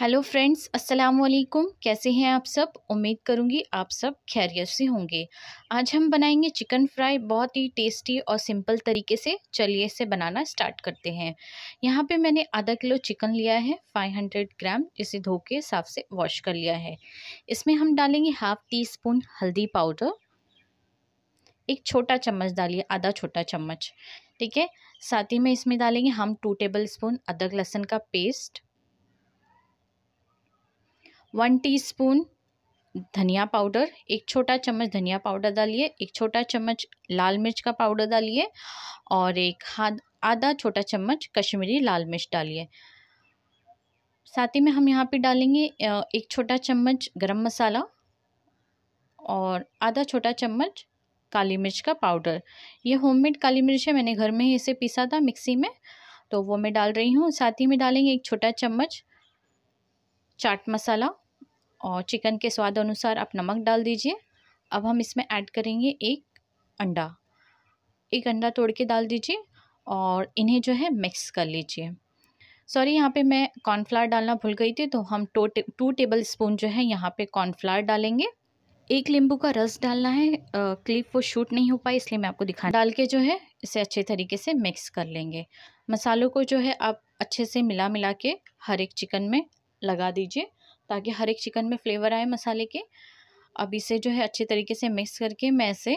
hello friends अस्सलाम वालेकुम कैसे हैं आप सब उम्मीद करूंगी आप सब खैरियत से होंगे आज हम बनाएंगे चिकन फ्राई बहुत ही टेस्टी और सिंपल तरीके से चलिए इसे बनाना स्टार्ट करते हैं यहाँ पे मैंने आधा किलो चिकन लिया है 500 ग्राम जिसे धो के साफ से वॉश कर लिया है इसमें हम डालेंगे हाफ टी स्पून हल्दी पाउडर एक छोटा चम्मच डालिए आधा छोटा चम्मच ठीक है साथ ही में इसमें डालेंगे हम टू टेबल स्पून अदरक लहसुन का पेस्ट वन टीस्पून धनिया पाउडर एक छोटा चम्मच धनिया पाउडर डालिए एक छोटा चम्मच लाल मिर्च का पाउडर डालिए और एक हाथ आधा छोटा चम्मच कश्मीरी लाल मिर्च डालिए साथ ही में हम यहाँ पे डालेंगे एक छोटा चम्मच गरम मसाला और आधा छोटा चम्मच काली मिर्च का पाउडर ये होममेड काली मिर्च है मैंने घर में ही इसे पीसा था मिक्सी में तो वो मैं डाल रही हूँ साथ ही में डालेंगे एक छोटा चम्मच चाट मसाला और चिकन के स्वाद अनुसार आप नमक डाल दीजिए अब हम इसमें ऐड करेंगे एक अंडा एक अंडा तोड़ के डाल दीजिए और इन्हें जो है मिक्स कर लीजिए सॉरी यहाँ पे मैं कॉर्नफ्लावर डालना भूल गई थी तो हम टू टू टेबल स्पून जो है यहाँ पे कॉर्नफ्लावर डालेंगे एक नींबू का रस डालना है क्लिप वो शूट नहीं हो पाई इसलिए मैं आपको दिखा डाल के जो है इसे अच्छे तरीके से मिक्स कर लेंगे मसालों को जो है आप अच्छे से मिला मिला के हर एक चिकन में लगा दीजिए ताकि हर एक चिकन में फ्लेवर आए मसाले के अब इसे जो है अच्छे तरीके से मिक्स करके मैं इसे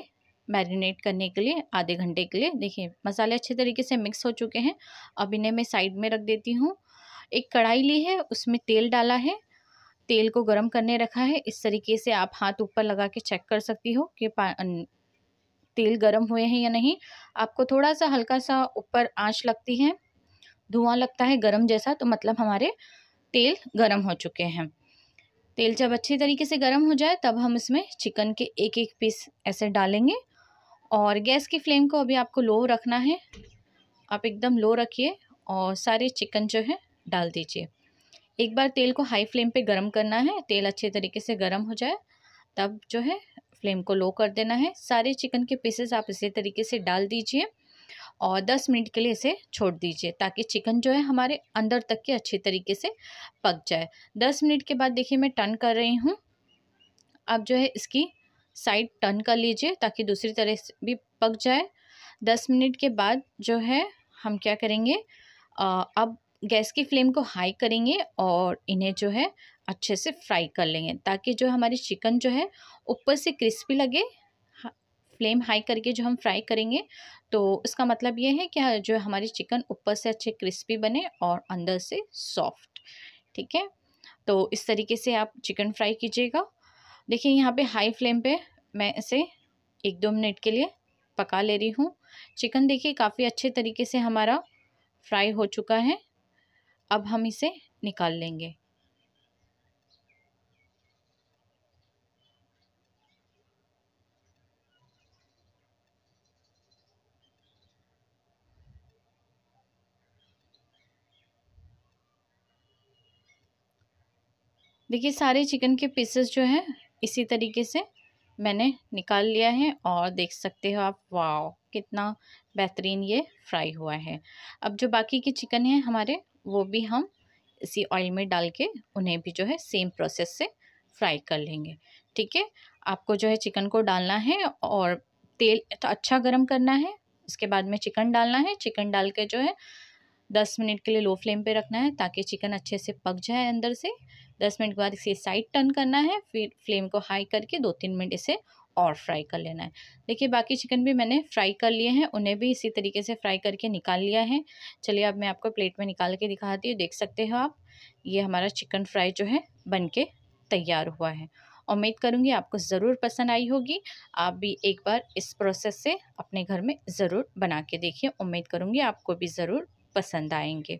मैरिनेट करने के लिए आधे घंटे के लिए देखिए मसाले अच्छे तरीके से मिक्स हो चुके हैं अब इन्हें मैं साइड में रख देती हूँ एक कढ़ाई ली है उसमें तेल डाला है तेल को गर्म करने रखा है इस तरीके से आप हाथ ऊपर लगा के चेक कर सकती हो कि तेल गर्म हुए हैं या नहीं आपको थोड़ा सा हल्का सा ऊपर आँच लगती है धुआं लगता है गर्म जैसा तो मतलब हमारे तेल गर्म हो चुके हैं तेल जब अच्छे तरीके से गर्म हो जाए तब हम इसमें चिकन के एक एक पीस ऐसे डालेंगे और गैस की फ्लेम को अभी आपको लो रखना है आप एकदम लो रखिए और सारे चिकन जो है डाल दीजिए एक बार तेल को हाई फ्लेम पे गर्म करना है तेल अच्छे तरीके से गर्म हो जाए तब जो है फ्लेम को लो कर देना है सारे चिकन के पीसेस आप इसी तरीके से डाल दीजिए और 10 मिनट के लिए इसे छोड़ दीजिए ताकि चिकन जो है हमारे अंदर तक के अच्छे तरीके से पक जाए 10 मिनट के बाद देखिए मैं टर्न कर रही हूँ अब जो है इसकी साइड टर्न कर लीजिए ताकि दूसरी तरह से भी पक जाए दस मिनट के बाद जो है हम क्या करेंगे आ, अब गैस की फ्लेम को हाई करेंगे और इन्हें जो है अच्छे से फ्राई कर लेंगे ताकि जो हमारी चिकन जो है ऊपर से क्रिस्पी लगे फ्लेम हाई करके जो हम फ्राई करेंगे तो इसका मतलब ये है कि जो हमारी चिकन ऊपर से अच्छे क्रिस्पी बने और अंदर से सॉफ्ट ठीक है तो इस तरीके से आप चिकन फ्राई कीजिएगा देखिए यहाँ पे हाई फ्लेम पे मैं इसे एक दो मिनट के लिए पका ले रही हूँ चिकन देखिए काफ़ी अच्छे तरीके से हमारा फ्राई हो चुका है अब हम इसे निकाल लेंगे देखिए सारे चिकन के पीसेस जो हैं इसी तरीके से मैंने निकाल लिया है और देख सकते हो आप वाओ कितना बेहतरीन ये फ्राई हुआ है अब जो बाकी के चिकन हैं हमारे वो भी हम इसी ऑयल में डाल के उन्हें भी जो है सेम प्रोसेस से फ्राई कर लेंगे ठीक है आपको जो है चिकन को डालना है और तेल तो अच्छा गर्म करना है उसके बाद में चिकन डालना है चिकन डाल के जो है दस मिनट के लिए लो फ्लेम पे रखना है ताकि चिकन अच्छे से पक जाए अंदर से दस मिनट के बाद इसे साइड टर्न करना है फिर फ्लेम को हाई करके दो तीन मिनट इसे और फ्राई कर लेना है देखिए बाकी चिकन भी मैंने फ्राई कर लिए हैं उन्हें भी इसी तरीके से फ्राई करके निकाल लिया है चलिए अब मैं आपको प्लेट में निकाल के दिखाती हूँ देख सकते हो आप ये हमारा चिकन फ्राई जो है बन के तैयार हुआ है उम्मीद करूँगी आपको ज़रूर पसंद आई होगी आप भी एक बार इस प्रोसेस से अपने घर में ज़रूर बना के देखिए उम्मीद करूँगी आपको भी ज़रूर पसंद आएंगे